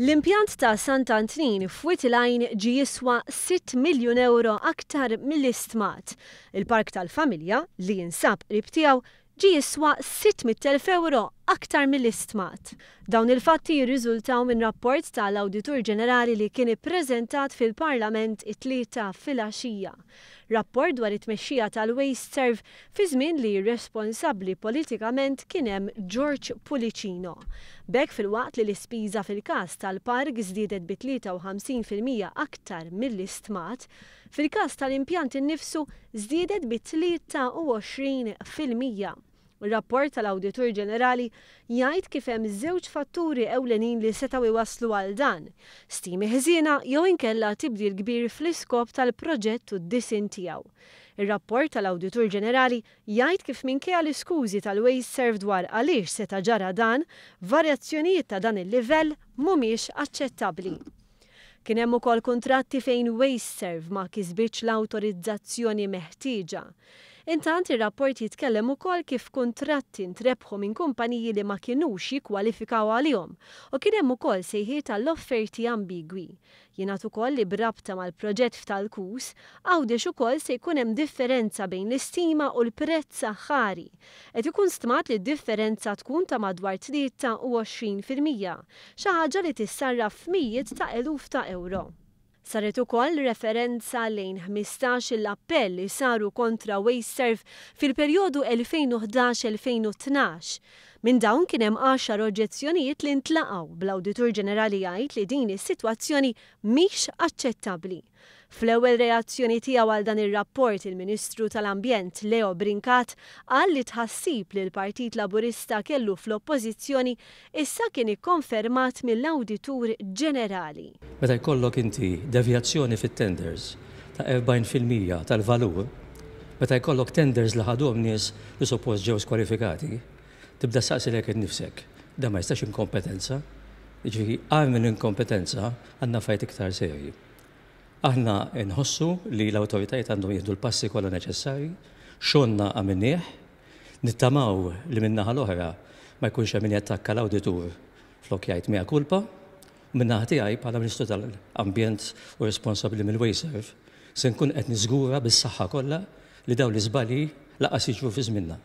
L-impjant ta' Sant'Antnin f'Witilajn ġi jiswa 6 miljon euro aktar mill-istmat. Il-Park tal-Familja li jinsab ribtijaw ġi jiswa 600.000 euro aktar mill-istmat. Dawn il-fatti jirriżultaw minn rapport tal-Awditur Ġenerali li kien ippreżentat fil-Parlament it-tlieta fil-għaxija. Rapport dwar it-tmexxija tal-Waste Serve fi żmien li responsabbli politikament kien hemm George Pulicino. Bek fil-waqt li l-ispiża fil-każ tal-park żdiedet bi 53% aktar mill-istmat, fil-każ tal-impjant innifsu żdiedet bi 23% il rapport tal-Awditur Ġenerali jgħid kif hemm żewġ fatturi ewlenin li setgħu iwaslu għal dan. Stimi ħżiena jew inkella tibdil kbir fl-iskop tal-proġett u d-disin tiegħu. Ir-rapport tal-Awditur Ġenerali jgħid kif minkejja l-iskużi tal ways Serve dwar għaliex seta ġara dan, varjazzjonijiet ta' dan il-livell mhumiex aċċettabbli. Kien hemm ukoll kontratti fejn Waste Serve ma kisbitx l-awtorizzazzjoni meħtieġa. Intant ir-rapport jitkellem ukoll kif kontratti ntrebħu minn kumpaniji li ma kinux jikkwalifikaw għalihom u kien hemm ukoll sejħiet tal-offerti ambigwi. Jingħad ukoll li brabta mal-proġett ftal kus għawdex ukoll se jkun hemm differenza bejn l-istima u l-prezz aħħari. Qed ikun stmat li d-differenza tkun ta' madwar 23 fil-mija, xi ħaġa li tissarraf f'mijiet ta' eluf ta' euro. Saret ukoll referenza lejn 15 l-appell li saru kontra Waste fil-perjodu 2011-2012. Minn dawn kien hemm 10 oġġezzjonijiet li ntlaqgħu bl-Awditur Ġenerali jgħid li din is-sitwazzjoni mhix aċċettabbli. Fl-ewwel reazzjoni tiegħu għal dan ir-rapport il-Ministru tal-Ambjent Leo Brinkat qal li tħassib li l-Partit Laburista kellu fl-oppożizzjoni issa kien ikkonfermat mill-Awditur Ġenerali. Meta jkollok inti devjazzjoni fit-tenders ta' 40% tal-valur, meta jkollok tenders li ħadhom nies li suppost ġew skwalifikati, tibda saqsilek nifsek da ma jistax inkompetenza, ġviri jiġifieri, għamil inkompetenza għanna fajt iktar serju. Aħna nħossu li l-autoritajiet għandhom jieħdu l-passi kollha neċessari, xonna għamennieħ, nittamaw li minnaħa l-oħra ma jkunx hemm jattakka l-awditur flok jgħid mija kulpa, minnaħa tiegħi bħala Ministru tal-Ambjent u responsabbli mill-Wejserv se nkun qed niżgura bis-saħħa kollha li daw l-iżbali laqas jiġru fi żminna.